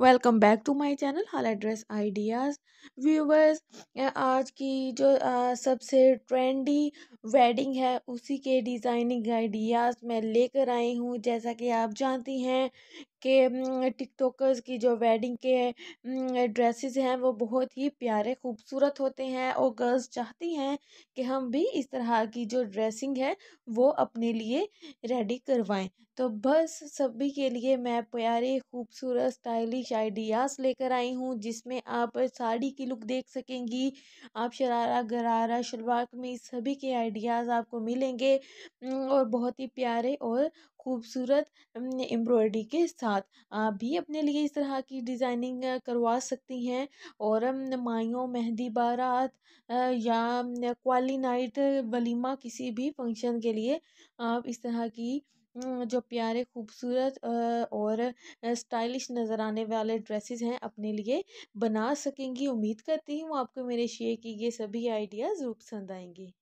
welcome back to my channel hall address ideas viewers आज की जो आ, सबसे ट्रेंडी वेडिंग है उसी के डिज़ाइनिंग आइडियाज़ मैं लेकर आई हूँ जैसा कि आप जानती हैं के टिकटॉकर्स की जो वेडिंग के ड्रेसेस हैं वो बहुत ही प्यारे खूबसूरत होते हैं और गर्ल्स चाहती हैं कि हम भी इस तरह की जो ड्रेसिंग है वो अपने लिए रेडी करवाएं तो बस सभी के लिए मैं प्यारे खूबसूरत स्टाइलिश आइडियाज़ लेकर आई हूँ जिसमें आप साड़ी की लुक देख सकेंगी आप शरारा गरारा शलवार कमीज सभी के आइडियाज़ आपको मिलेंगे और बहुत ही प्यारे और खूबसूरत एम्ब्रॉयडरी के साथ आप भी अपने लिए इस तरह की डिज़ाइनिंग करवा सकती हैं और माइयों मेहंदी बारात या क्वाली नाइट वलीमा किसी भी फंक्शन के लिए आप इस तरह की जो प्यारे खूबसूरत और स्टाइलिश नज़र आने वाले ड्रेसेस हैं अपने लिए बना सकेंगी उम्मीद करती हूँ आपको मेरे शेयर की ये सभी आइडियाज़ ज़रूर पसंद आएंगी